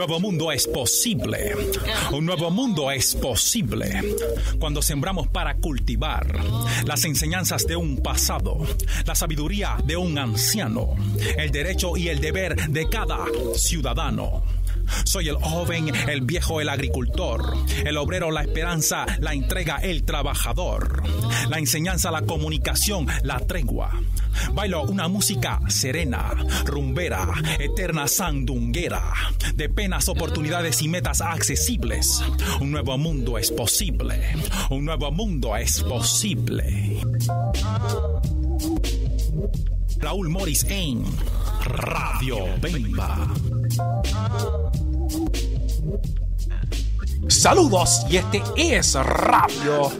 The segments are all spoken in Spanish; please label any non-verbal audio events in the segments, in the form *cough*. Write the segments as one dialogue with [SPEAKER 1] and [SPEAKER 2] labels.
[SPEAKER 1] nuevo mundo es posible. Un nuevo mundo es posible. Cuando sembramos para cultivar las enseñanzas de un pasado, la sabiduría de un anciano, el derecho y el deber de cada ciudadano. Soy el joven, el viejo, el agricultor, el obrero, la esperanza, la entrega, el trabajador, la enseñanza, la comunicación, la tregua, Bailo una música serena, rumbera, eterna sandunguera, de penas, oportunidades y metas accesibles. Un nuevo mundo es posible, un nuevo mundo es posible. Raúl Morris en Radio Bemba. Saludos y este es Radio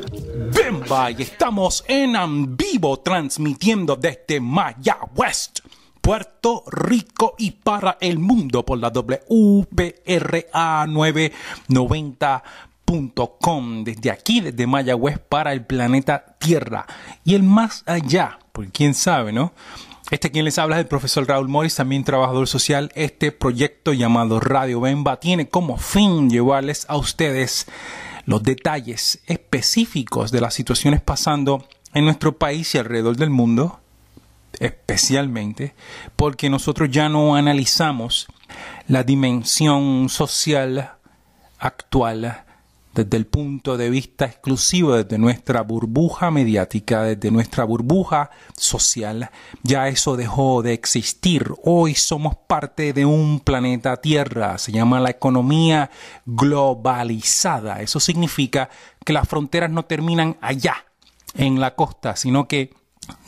[SPEAKER 1] y Estamos en vivo transmitiendo desde Maya West. Puerto Rico y para el mundo por la WPRA 990.com desde aquí, desde Maya West para el planeta Tierra y el más allá, porque quién sabe, ¿no? Este quien les habla es el profesor Raúl Morris, también trabajador social. Este proyecto llamado Radio Bemba tiene como fin llevarles a ustedes los detalles específicos de las situaciones pasando en nuestro país y alrededor del mundo, especialmente porque nosotros ya no analizamos la dimensión social actual desde el punto de vista exclusivo, desde nuestra burbuja mediática, desde nuestra burbuja social, ya eso dejó de existir. Hoy somos parte de un planeta Tierra, se llama la economía globalizada. Eso significa que las fronteras no terminan allá, en la costa, sino que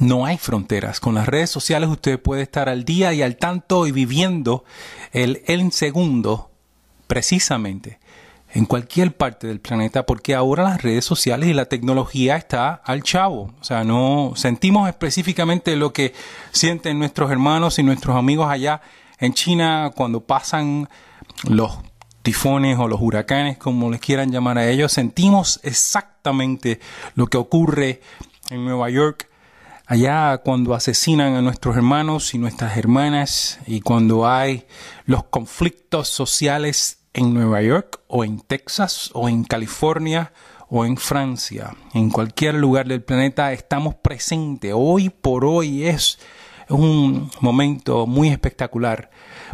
[SPEAKER 1] no hay fronteras. Con las redes sociales usted puede estar al día y al tanto y viviendo el, en segundo precisamente en cualquier parte del planeta, porque ahora las redes sociales y la tecnología está al chavo. O sea, no sentimos específicamente lo que sienten nuestros hermanos y nuestros amigos allá en China cuando pasan los tifones o los huracanes, como les quieran llamar a ellos. Sentimos exactamente lo que ocurre en Nueva York allá cuando asesinan a nuestros hermanos y nuestras hermanas y cuando hay los conflictos sociales en Nueva York o en Texas o en California o en Francia, en cualquier lugar del planeta, estamos presentes. Hoy por hoy es un momento muy espectacular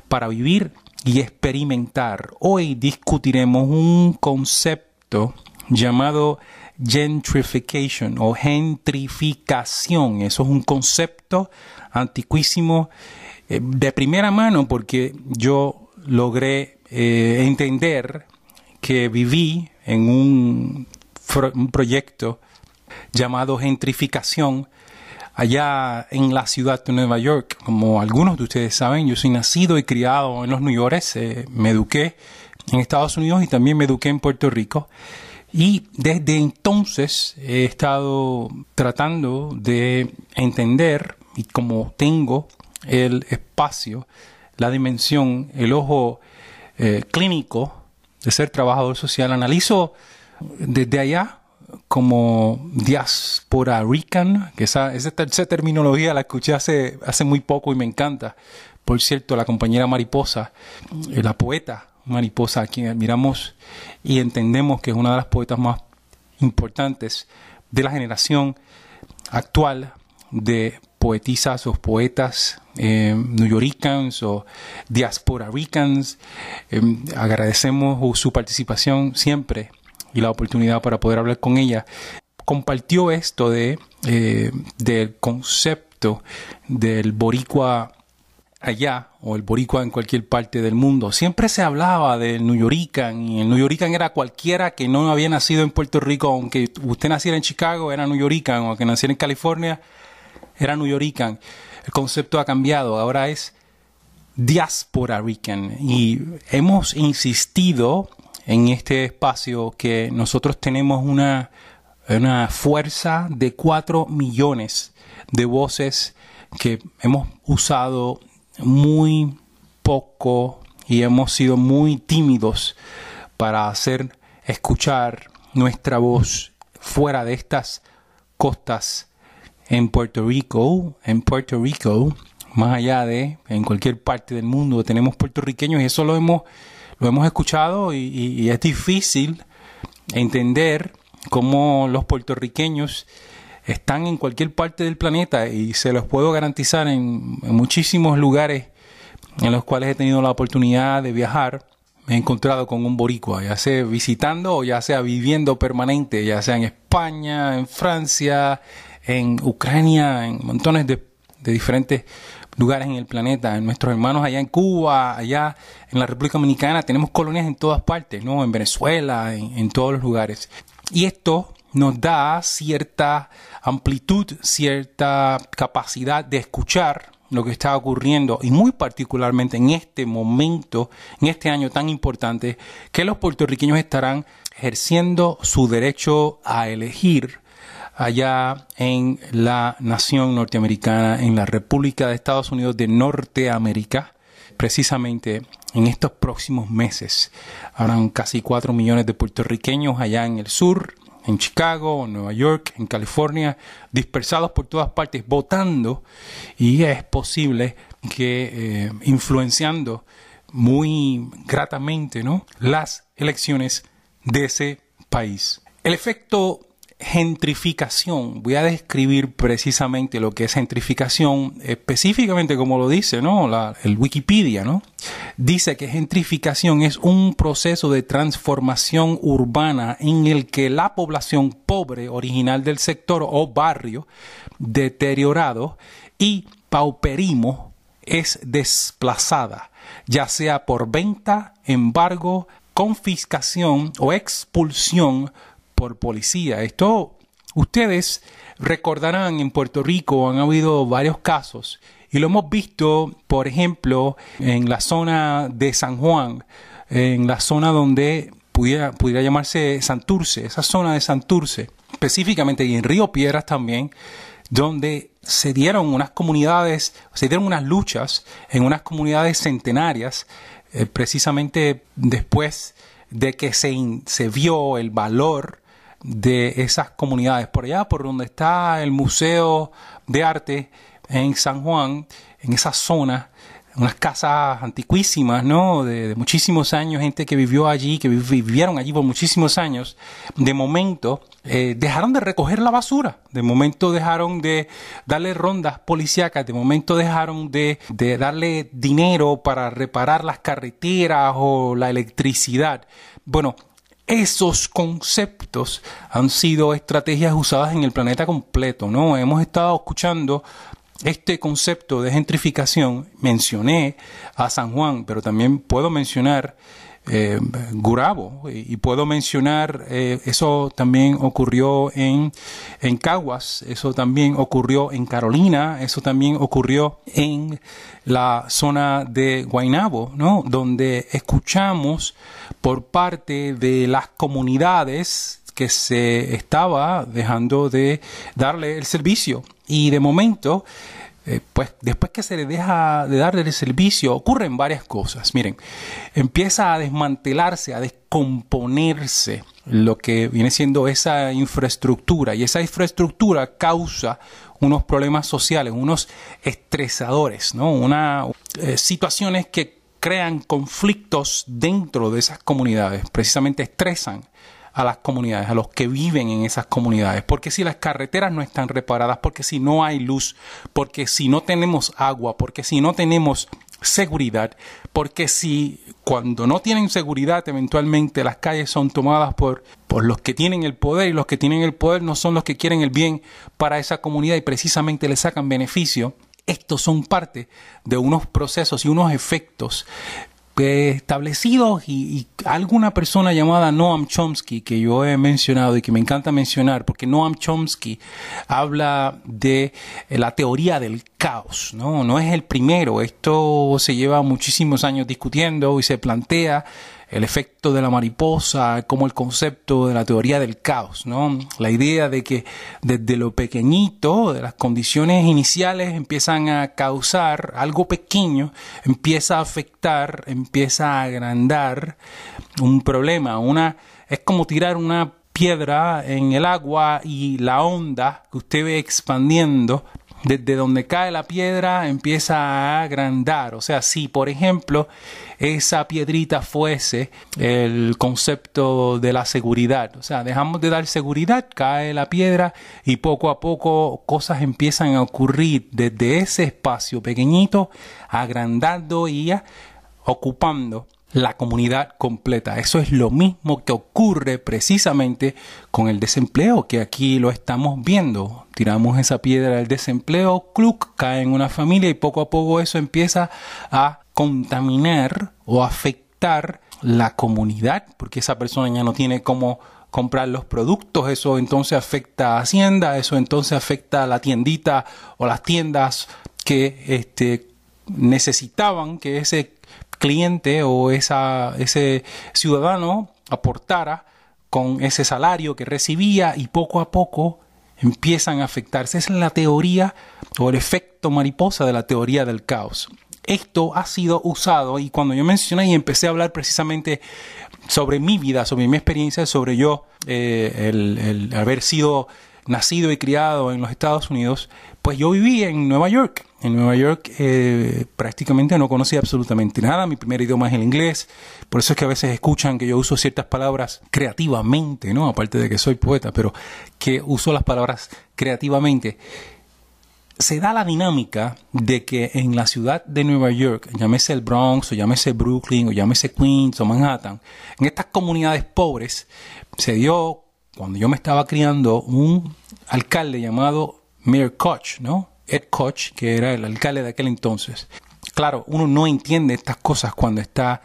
[SPEAKER 1] para vivir y experimentar. Hoy discutiremos un concepto llamado gentrification o gentrificación. Eso es un concepto anticuísimo eh, de primera mano porque yo logré eh, entender que viví en un, proyecto llamado gentrificación allá en la ciudad de Nueva York. Como algunos de ustedes saben, yo soy nacido y criado en los New York, eh, me eduqué en Estados Unidos y también me eduqué en Puerto Rico. Y desde entonces he estado tratando de entender, y como tengo el espacio, la dimensión, el ojo eh, clínico de ser trabajador social. Analizo desde allá como diáspora rican, que esa, esa, terminología la escuché hace, hace muy poco y me encanta. Por cierto, la compañera Mariposa, eh, la poeta Mariposa, a quien admiramos y entendemos que es una de las poetas más importantes de la generación actual de poetisas o poetas eh, o diasporaricans. Eh, agradecemos su participación siempre y la oportunidad para poder hablar con ella. Compartió esto de, eh, del concepto del boricua allá o el boricua en cualquier parte del mundo. Siempre se hablaba del New y el New era cualquiera que no había nacido en Puerto Rico, aunque usted naciera en Chicago era New o que naciera en California era New el concepto ha cambiado, ahora es diáspora rican y hemos insistido en este espacio que nosotros tenemos una, una fuerza de 4 millones de voces que hemos usado muy poco y hemos sido muy tímidos para hacer escuchar nuestra voz fuera de estas costas en Puerto Rico, en Puerto Rico, más allá de en cualquier parte del mundo, tenemos puertorriqueños y eso lo hemos, lo hemos escuchado y, es difícil entender cómo los puertorriqueños están en cualquier parte del planeta y se los puedo garantizar en, en muchísimos lugares en los cuales he tenido la oportunidad de viajar me he encontrado con un boricua, ya sea visitando o ya sea viviendo permanente, ya sea en España, en Francia, en Ucrania, en montones de, diferentes lugares en el planeta, en nuestros hermanos allá en Cuba, allá en la República Dominicana, tenemos colonias en todas partes, ¿no? En Venezuela, en, en todos los lugares. Y esto nos da cierta amplitud, cierta capacidad de escuchar lo que está ocurriendo y muy particularmente en este momento, en este año tan importante, que los puertorriqueños estarán ejerciendo su derecho a elegir allá en la nación norteamericana, en la República de Estados Unidos de Norteamérica, precisamente en estos próximos meses. Habrán casi 4 millones de puertorriqueños allá en el sur, en Chicago, en Nueva York, en California, dispersados por todas partes, votando y es posible que eh, influenciando muy gratamente ¿no? las elecciones de ese país. El efecto gentrificación. Voy a describir precisamente lo que es gentrificación, específicamente como lo dice, ¿no? el Wikipedia, ¿no? Dice que gentrificación es un proceso de transformación urbana en el que la población pobre original del sector o barrio deteriorado y pauperimo es desplazada, ya sea por venta, embargo, confiscación o expulsión por policía. Esto ustedes recordarán en Puerto Rico han habido varios casos y lo hemos visto, por ejemplo, en la zona de San Juan, en la zona donde pudiera, pudiera llamarse Santurce, esa zona de Santurce, específicamente y en Río Piedras también, donde se dieron unas comunidades, se dieron unas luchas en unas comunidades centenarias, eh, precisamente después de que se, se vio el valor de esas comunidades. Por allá, por donde está el Museo de Arte en San Juan, en esa zona, unas casas anticuísimas, ¿no? De, muchísimos años, gente que vivió allí, que vivieron allí por muchísimos años, de momento eh, dejaron de recoger la basura, de momento dejaron de darle rondas policíacas, de momento dejaron de, de darle dinero para reparar las carreteras o la electricidad. Bueno, esos conceptos han sido estrategias usadas en el planeta completo, ¿no? Hemos estado escuchando este concepto de gentrificación. Mencioné a San Juan, pero también puedo mencionar eh, Gurabo. Y, puedo mencionar, eh, eso también ocurrió en, en Caguas, eso también ocurrió en Carolina, eso también ocurrió en la zona de Guaynabo, Donde escuchamos por parte de las comunidades que se estaba dejando de darle el servicio. Y de momento eh, pues después que se le deja de dar el servicio, ocurren varias cosas. Miren, empieza a desmantelarse, a descomponerse lo que viene siendo esa infraestructura y esa infraestructura causa unos problemas sociales, unos estresadores, ¿no? Una, eh, situaciones que crean conflictos dentro de esas comunidades, precisamente estresan a las comunidades, a los que viven en esas comunidades. Porque si las carreteras no están reparadas, porque si no hay luz, porque si no tenemos agua, porque si no tenemos seguridad, porque si cuando no tienen seguridad eventualmente las calles son tomadas por, por los que tienen el poder y los que tienen el poder no son los que quieren el bien para esa comunidad y precisamente le sacan beneficio, estos son parte de unos procesos y unos efectos establecidos y, alguna persona llamada Noam Chomsky que yo he mencionado y que me encanta mencionar porque Noam Chomsky habla de eh, la teoría del caos, ¿no? No es el primero, esto se lleva muchísimos años discutiendo y se plantea el efecto de la mariposa como el concepto de la teoría del caos, ¿no? La idea de que desde lo pequeñito, de las condiciones iniciales, empiezan a causar algo pequeño, empieza a afectar, empieza a agrandar un problema, una es como tirar una piedra en el agua y la onda que usted ve expandiendo desde donde cae la piedra empieza a agrandar. O sea, si por ejemplo esa piedrita fuese el concepto de la seguridad, o sea, dejamos de dar seguridad, cae la piedra y poco a poco cosas empiezan a ocurrir desde ese espacio pequeñito, agrandando y ocupando la comunidad completa. Eso es lo mismo que ocurre precisamente con el desempleo, que aquí lo estamos viendo. Tiramos esa piedra del desempleo, cluck cae en una familia y poco a poco eso empieza a contaminar o afectar la comunidad, porque esa persona ya no tiene cómo comprar los productos, eso entonces afecta a Hacienda, eso entonces afecta a la tiendita o las tiendas que este, necesitaban que ese cliente o ese ciudadano aportara con ese salario que recibía y poco a poco empiezan a afectarse. es la teoría o el efecto mariposa de la teoría del caos. Esto ha sido usado y cuando yo mencioné y empecé a hablar precisamente sobre mi vida, sobre mi experiencia, sobre yo, eh, el, el, haber sido nacido y criado en los Estados Unidos, pues yo viví en Nueva York. En Nueva York eh, prácticamente no conocía absolutamente nada, mi primer idioma es el inglés, por eso es que a veces escuchan que yo uso ciertas palabras creativamente, ¿no? Aparte de que soy poeta, pero que uso las palabras creativamente. Se da la dinámica de que en la ciudad de Nueva York, llámese el Bronx, o llámese Brooklyn, o llámese Queens, o Manhattan, en estas comunidades pobres, se dio cuando yo me estaba criando, un alcalde llamado Mayor Koch, ¿no? Ed Koch, que era el alcalde de aquel entonces. Claro, uno no entiende estas cosas cuando está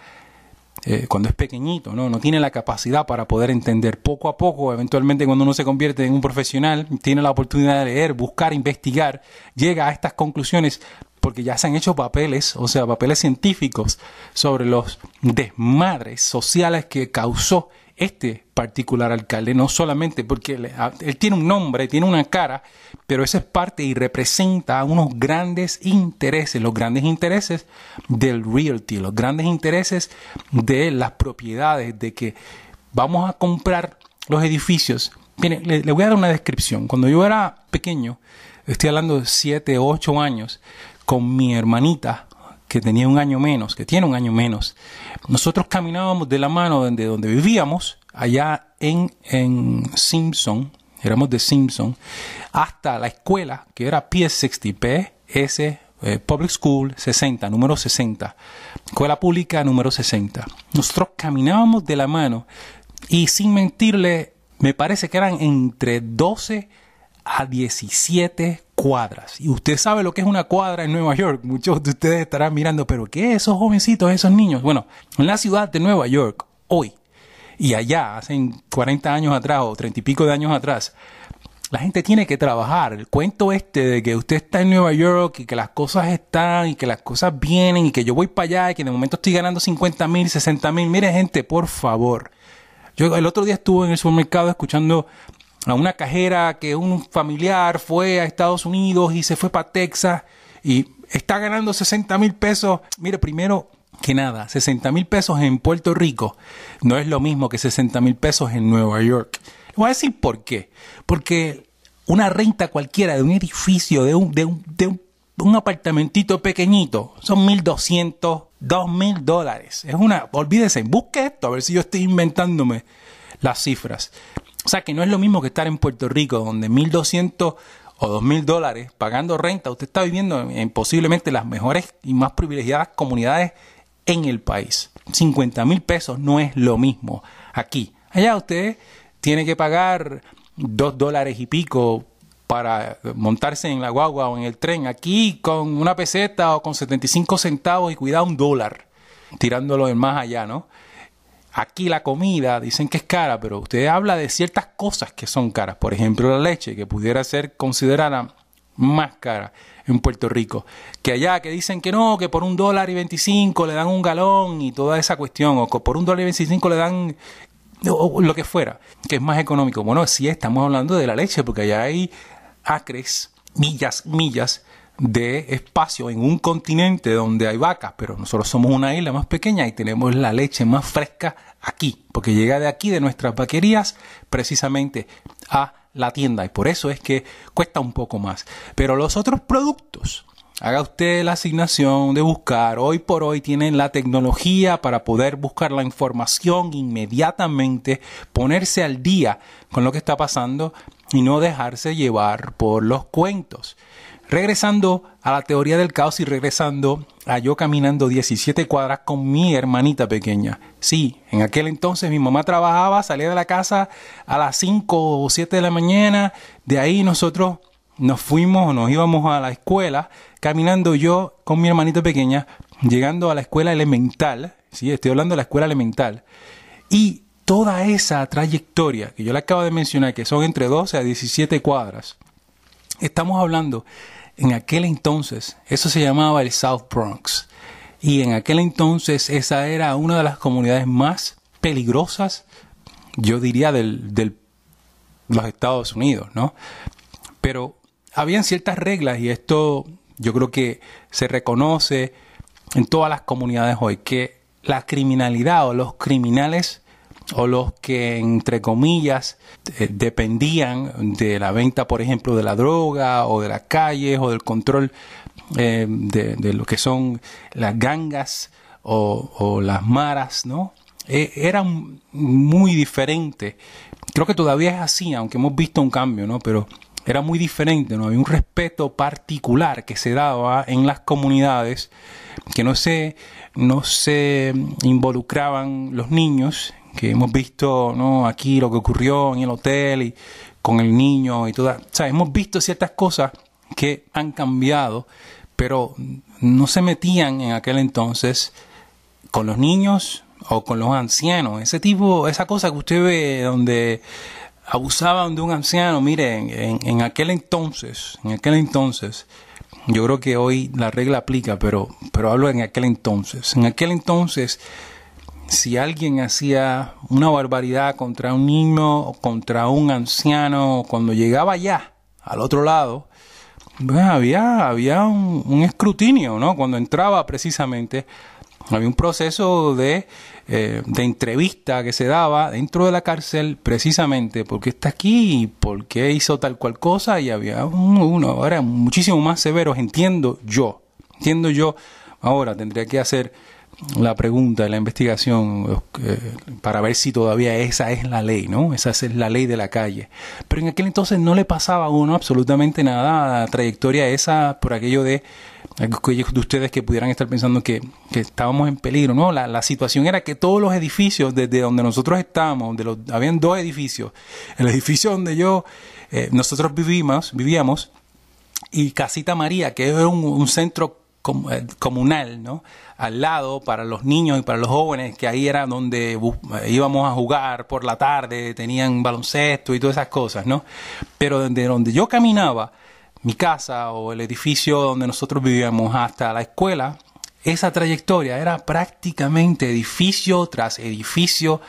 [SPEAKER 1] eh, cuando es pequeñito, ¿no? No tiene la capacidad para poder entender. Poco a poco, eventualmente cuando uno se convierte en un profesional, tiene la oportunidad de leer, buscar, investigar, llega a estas conclusiones porque ya se han hecho papeles, o sea, papeles científicos sobre los desmadres sociales que causó este particular alcalde, no solamente porque él, tiene un nombre, tiene una cara, pero esa es parte y representa unos grandes intereses, los grandes intereses del realty, los grandes intereses de las propiedades, de que vamos a comprar los edificios. Miren, le, le voy a dar una descripción. Cuando yo era pequeño, estoy hablando de 7, 8 años, con mi hermanita, que tenía un año menos, que tiene un año menos, nosotros caminábamos de la mano de donde vivíamos, allá en, en Simpson, éramos de Simpson, hasta la escuela, que era PS60, PS eh, Public School 60, número 60, Escuela Pública número 60. Nosotros caminábamos de la mano y sin mentirle, me parece que eran entre 12 a 17 cuadras. Y usted sabe lo que es una cuadra en Nueva York. Muchos de ustedes estarán mirando, pero ¿qué esos jovencitos, esos niños? Bueno, en la ciudad de Nueva York, hoy y allá, hace 40 años atrás o 30 y pico de años atrás, la gente tiene que trabajar. El cuento este de que usted está en Nueva York y que las cosas están y que las cosas vienen y que yo voy para allá y que de momento estoy ganando 50 mil, 60 mil. Mire gente, por favor. Yo el otro día estuve en el supermercado escuchando a una cajera que un familiar fue a Estados Unidos y se fue para Texas y está ganando 60 mil pesos. Mire, primero que nada, 60 mil pesos en Puerto Rico no es lo mismo que 60 mil pesos en Nueva York. Le voy a decir por qué. Porque una renta cualquiera de un edificio, de un, de un, apartamentito pequeñito, son 1.200, 2.000 dólares. Es una, olvídense, busque esto, a ver si yo estoy inventándome las cifras. O sea, que no es lo mismo que estar en Puerto Rico, donde 1.200 o 2.000 dólares pagando renta, usted está viviendo en, posiblemente las mejores y más privilegiadas comunidades en el país. 50.000 pesos no es lo mismo aquí. Allá usted tiene que pagar 2 dólares y pico para montarse en la guagua o en el tren. Aquí con una peseta o con 75 centavos y cuidado un dólar, tirándolo en más allá, ¿no? aquí la comida dicen que es cara, pero usted habla de ciertas cosas que son caras. Por ejemplo, la leche, que pudiera ser considerada más cara en Puerto Rico. Que allá que dicen que no, que por un dólar y veinticinco le dan un galón y toda esa cuestión, o que por un dólar y veinticinco le dan lo que fuera, que es más económico. Bueno, sí estamos hablando de la leche, porque allá hay acres, millas, millas de espacio en un continente donde hay vacas, pero nosotros somos una isla más pequeña y tenemos la leche más fresca aquí, porque llega de aquí, de nuestras vaquerías, precisamente a la tienda y por eso es que cuesta un poco más. Pero los otros productos, haga usted la asignación de buscar, hoy por hoy tienen la tecnología para poder buscar la información inmediatamente, ponerse al día con lo que está pasando y no dejarse llevar por los cuentos. Regresando a la teoría del caos y regresando a yo caminando 17 cuadras con mi hermanita pequeña. Sí, en aquel entonces mi mamá trabajaba, salía de la casa a las 5 o 7 de la mañana, de ahí nosotros nos fuimos, o nos íbamos a la escuela, caminando yo con mi hermanita pequeña, llegando a la escuela elemental, sí, estoy hablando de la escuela elemental, y toda esa trayectoria que yo le acabo de mencionar, que son entre 12 a 17 cuadras, estamos hablando en aquel entonces, eso se llamaba el South Bronx. Y en aquel entonces esa era una de las comunidades más peligrosas, yo diría, del, los Estados Unidos, ¿no? Pero habían ciertas reglas y esto yo creo que se reconoce en todas las comunidades hoy, que la criminalidad o los criminales o los que, entre comillas, eh, dependían de la venta, por ejemplo, de la droga o de las calles o del control eh, de, lo que son las gangas o, las maras, ¿no? Eh, eran muy diferentes. Creo que todavía es así, aunque hemos visto un cambio, ¿no? Pero era muy diferente, ¿no? Había un respeto particular que se daba en las comunidades, que no se, no se involucraban los niños que hemos visto ¿no? aquí lo que ocurrió en el hotel y con el niño y todas... O sea, hemos visto ciertas cosas que han cambiado, pero no se metían en aquel entonces con los niños o con los ancianos. Ese tipo, esa cosa que usted ve donde abusaban de un anciano, mire, en, en aquel entonces, en aquel entonces, yo creo que hoy la regla aplica, pero, pero hablo en aquel entonces. En aquel entonces si alguien hacía una barbaridad contra un niño o contra un anciano, cuando llegaba ya al otro lado, pues, había, había un, escrutinio, ¿no? Cuando entraba precisamente, había un proceso eh, de, entrevista que se daba dentro de la cárcel precisamente porque está aquí, porque hizo tal cual cosa y había uno, ahora muchísimo más severos, entiendo yo, entiendo yo, ahora tendría que hacer la pregunta, la investigación, eh, para ver si todavía esa es la ley, ¿no? Esa es la ley de la calle. Pero en aquel entonces no le pasaba a uno absolutamente nada a la trayectoria esa por aquello de aquellos de ustedes que pudieran estar pensando que, estábamos en peligro, ¿no? La, situación era que todos los edificios desde donde nosotros estábamos, donde los, habían dos edificios, el edificio donde yo, eh, nosotros vivimos, vivíamos, y Casita María, que era un centro eh, comunal, ¿no? Al lado para los niños y para los jóvenes, que ahí era donde eh, íbamos a jugar por la tarde, tenían baloncesto y todas esas cosas, ¿no? Pero desde donde yo caminaba, mi casa o el edificio donde nosotros vivíamos hasta la escuela, esa trayectoria era prácticamente edificio tras edificio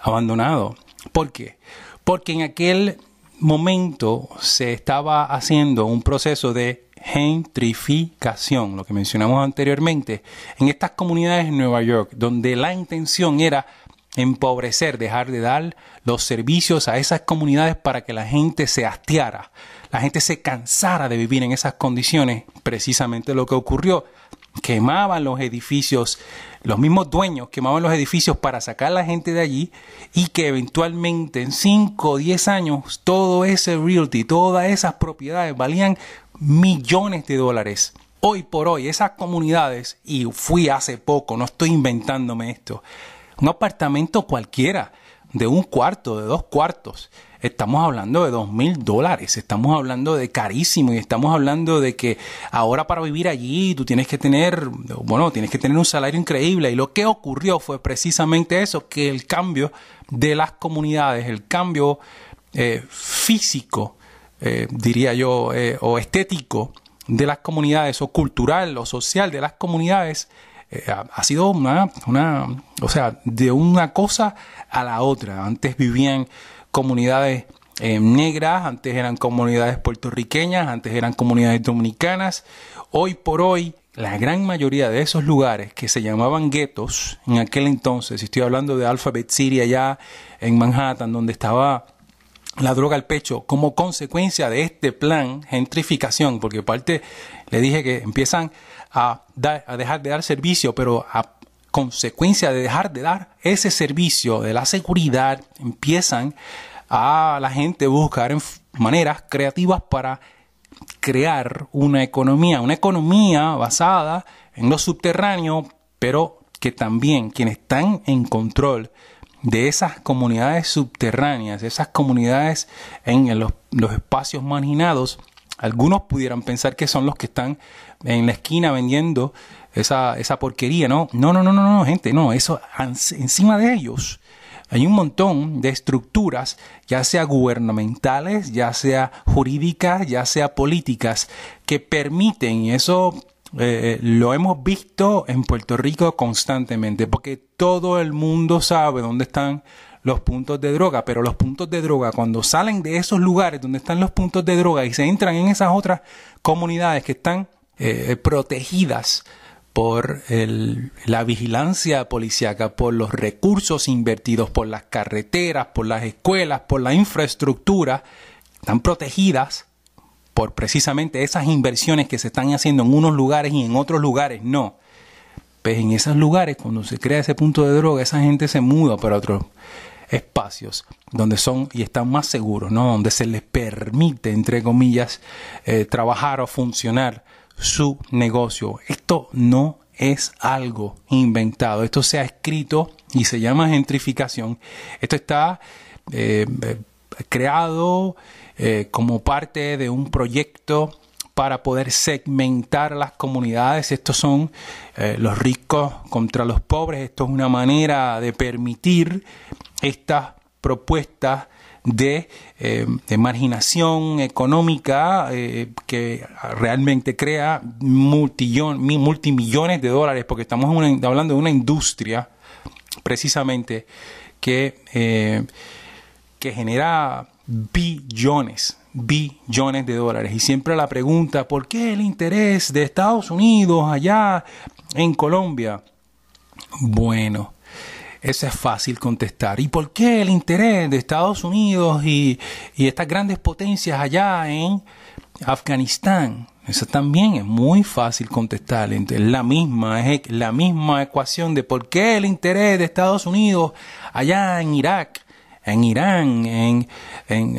[SPEAKER 1] abandonado. ¿Por qué? Porque en aquel momento se estaba haciendo un proceso de gentrificación, lo que mencionamos anteriormente, en estas comunidades en Nueva York, donde la intención era empobrecer, dejar de dar los servicios a esas comunidades para que la gente se hastiara, la gente se cansara de vivir en esas condiciones, precisamente lo que ocurrió quemaban los edificios, los mismos dueños quemaban los edificios para sacar a la gente de allí y que eventualmente en 5 o 10 años todo ese realty, todas esas propiedades valían millones de dólares. Hoy por hoy esas comunidades, y fui hace poco, no estoy inventándome esto, un apartamento cualquiera de un cuarto, de dos cuartos. Estamos hablando de dos mil dólares, estamos hablando de carísimo y estamos hablando de que ahora para vivir allí tú tienes que tener, bueno, tienes que tener un salario increíble. Y lo que ocurrió fue precisamente eso, que el cambio de las comunidades, el cambio eh, físico, eh, diría yo, eh, o estético de las comunidades, o cultural, o social de las comunidades, eh, ha sido una, o sea, de una cosa a la otra. Antes vivían comunidades eh, negras, antes eran comunidades puertorriqueñas, antes eran comunidades dominicanas. Hoy por hoy, la gran mayoría de esos lugares que se llamaban guetos en aquel entonces, estoy hablando de Alphabet City allá en Manhattan, donde estaba la droga al pecho como consecuencia de este plan gentrificación, porque parte le dije que empiezan a, dejar de dar servicio, pero a consecuencia de dejar de dar ese servicio de la seguridad, empiezan a la gente a buscar maneras creativas para crear una economía, una economía basada en lo subterráneo, pero que también quienes están en control de esas comunidades subterráneas, esas comunidades en los espacios marginados, algunos pudieran pensar que son los que están en la esquina vendiendo esa, esa porquería, ¿no? No, no, no, no, no, gente, no, eso encima de ellos. Hay un montón de estructuras, ya sea gubernamentales, ya sea jurídicas, ya sea políticas, que permiten, y eso eh, lo hemos visto en Puerto Rico constantemente, porque todo el mundo sabe dónde están los puntos de droga, pero los puntos de droga, cuando salen de esos lugares donde están los puntos de droga y se entran en esas otras comunidades que están eh, protegidas por la vigilancia policíaca, por los recursos invertidos, por las carreteras, por las escuelas, por la infraestructura, están protegidas por precisamente esas inversiones que se están haciendo en unos lugares y en otros lugares no. Pues en esos lugares, cuando se crea ese punto de droga, esa gente se muda para otros espacios donde son y están más seguros, ¿no? donde se les permite, entre comillas, eh, trabajar o funcionar su negocio. Esto no es algo inventado. Esto se ha escrito y se llama gentrificación. Esto está eh, eh, creado eh, como parte de un proyecto para poder segmentar las comunidades. Estos son los ricos contra los pobres. Esto es una manera de permitir estas propuestas eh, de, marginación económica eh, que realmente crea multillón, multimillones de dólares, porque estamos hablando de una industria precisamente que, eh, que genera billones billones de dólares. Y siempre la pregunta, ¿por qué el interés de Estados Unidos allá en Colombia? Bueno, esa es fácil contestar. ¿Y por qué el interés de Estados Unidos y, estas grandes potencias allá en Afganistán? Eso también es muy fácil contestar. Es la misma, es la misma ecuación de por qué el interés de Estados Unidos allá en Irak, en Irán, en,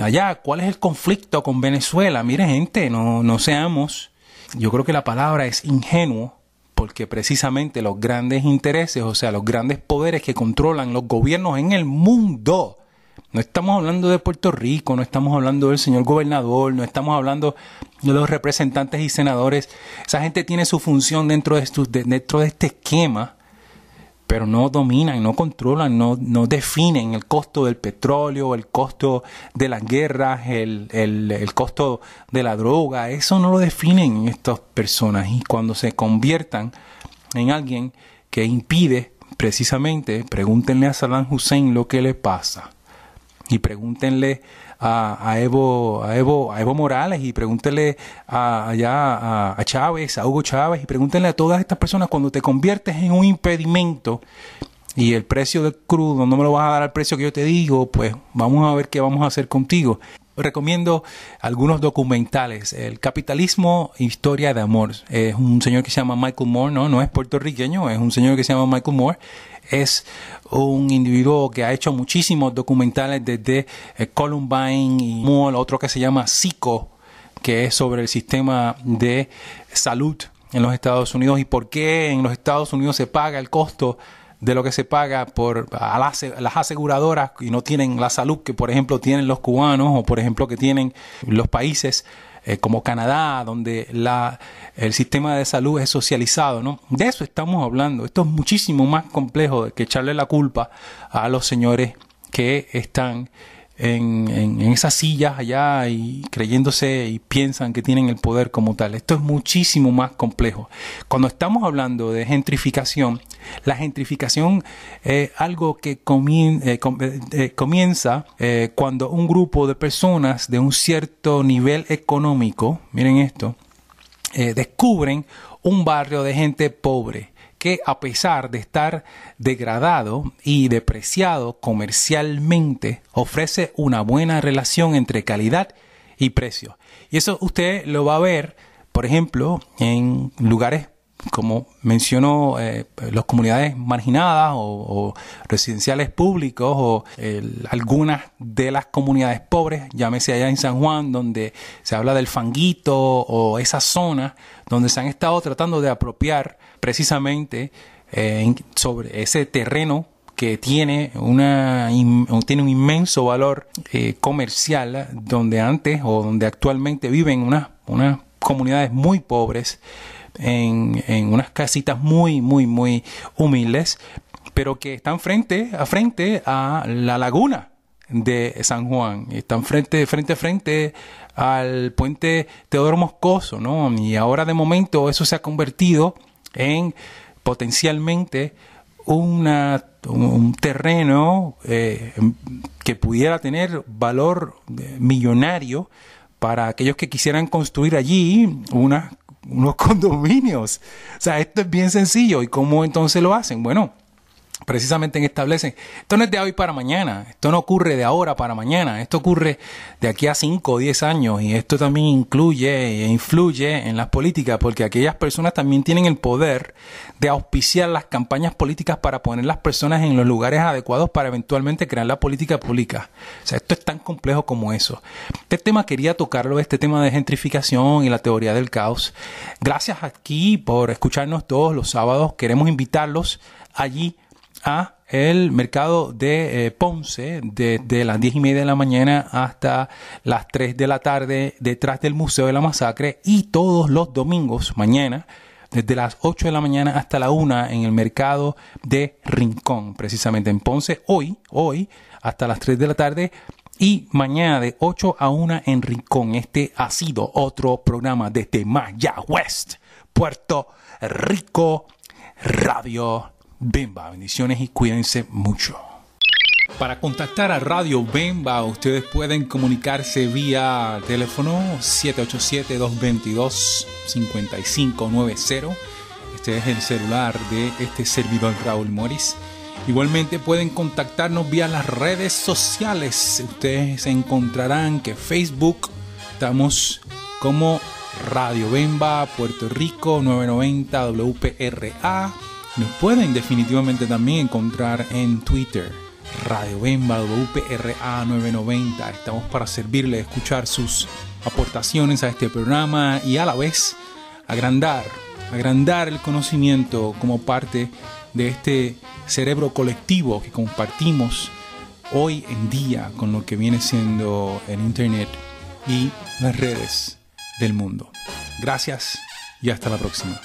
[SPEAKER 1] allá, cuál es el conflicto con Venezuela. Mire, gente, no, no seamos. Yo creo que la palabra es ingenuo porque precisamente los grandes intereses, o sea, los grandes poderes que controlan los gobiernos en el mundo, no estamos hablando de Puerto Rico, no estamos hablando del señor gobernador, no estamos hablando de los representantes y senadores. Esa gente tiene su función dentro de, dentro de este esquema pero no dominan, no controlan, no, no definen el costo del petróleo, el costo de las guerras, el, el, el costo de la droga, eso no lo definen estas personas y cuando se conviertan en alguien que impide precisamente, pregúntenle a Saddam Hussein lo que le pasa y pregúntenle a, Evo, a, Evo, a Evo Morales y pregúntenle a, allá a, a Chávez, a Hugo Chávez y pregúntenle a todas estas personas cuando te conviertes en un impedimento y el precio del crudo no me lo vas a dar al precio que yo te digo, pues vamos a ver qué vamos a hacer contigo recomiendo algunos documentales. El capitalismo, historia de amor. Es un señor que se llama Michael Moore, no, no es puertorriqueño, es un señor que se llama Michael Moore. Es un individuo que ha hecho muchísimos documentales desde eh, Columbine y Moore, otro que se llama Zico, que es sobre el sistema de salud en los Estados Unidos y por qué en los Estados Unidos se paga el costo de lo que se paga por a las, aseguradoras y no tienen la salud que por ejemplo tienen los cubanos o por ejemplo que tienen los países eh, como Canadá, donde la, el sistema de salud es socializado, ¿no? De eso estamos hablando. Esto es muchísimo más complejo que echarle la culpa a los señores que están en, esas sillas allá y creyéndose y piensan que tienen el poder como tal. Esto es muchísimo más complejo. Cuando estamos hablando de gentrificación, la gentrificación es algo que eh, eh, eh, comienza cuando un grupo de personas de un cierto nivel económico, miren esto, descubren un barrio de gente pobre que a pesar de estar degradado y depreciado comercialmente, ofrece una buena relación entre calidad y precio. Y eso usted lo va a ver, por ejemplo, en lugares como mencionó, eh, las comunidades marginadas o, residenciales públicos o algunas de las comunidades pobres, llámese allá en San Juan, donde se habla del fanguito o esa zona donde se han estado tratando de apropiar precisamente eh, sobre ese terreno que tiene, una, tiene un inmenso valor eh, comercial, donde antes o donde actualmente viven unas, unas comunidades muy pobres en, unas casitas muy, muy, muy humildes, pero que están frente a frente a la laguna de San Juan. Están frente, frente a frente al puente Teodoro Moscoso, ¿no? Y ahora de momento eso se ha convertido en potencialmente una, un terreno eh, que pudiera tener valor eh, millonario para aquellos que quisieran construir allí una unos *laughs* condominios. O sea, esto es bien sencillo. ¿Y cómo entonces lo hacen? Bueno, precisamente en establecen. Esto no es de hoy para mañana, esto no ocurre de ahora para mañana, esto ocurre de aquí a 5 o 10 años y esto también incluye e influye en las políticas porque aquellas personas también tienen el poder de auspiciar las campañas políticas para poner las personas en los lugares adecuados para eventualmente crear la política pública. O sea, esto es tan complejo como eso. Este tema quería tocarlo, este tema de gentrificación y la teoría del caos. Gracias aquí por escucharnos todos los sábados, queremos invitarlos allí a el mercado de eh, Ponce desde las 10 y media de la mañana hasta las 3 de la tarde detrás del Museo de la Masacre y todos los domingos mañana desde las 8 de la mañana hasta la 1 en el mercado de Rincón, precisamente en Ponce, hoy, hoy, hasta las 3 de la tarde y mañana de 8 a 1 en Rincón. Este ha sido otro programa desde Maya West, Puerto Rico Radio Bemba. Bendiciones y cuídense mucho. Para contactar a Radio Bemba, ustedes pueden comunicarse vía teléfono 787-222-5590. Este es el celular de este servidor Raúl Morris. Igualmente pueden contactarnos vía las redes sociales. Ustedes encontrarán que Facebook estamos como Radio Bemba Puerto Rico 990 WPRA. Nos pueden definitivamente también encontrar en Twitter, Radio Bemba, WPRA990. Estamos para servirle, escuchar sus aportaciones a este programa y a la vez agrandar, agrandar el conocimiento como parte de este cerebro colectivo que compartimos hoy en día con lo que viene siendo el Internet y las redes del mundo. Gracias y hasta la próxima.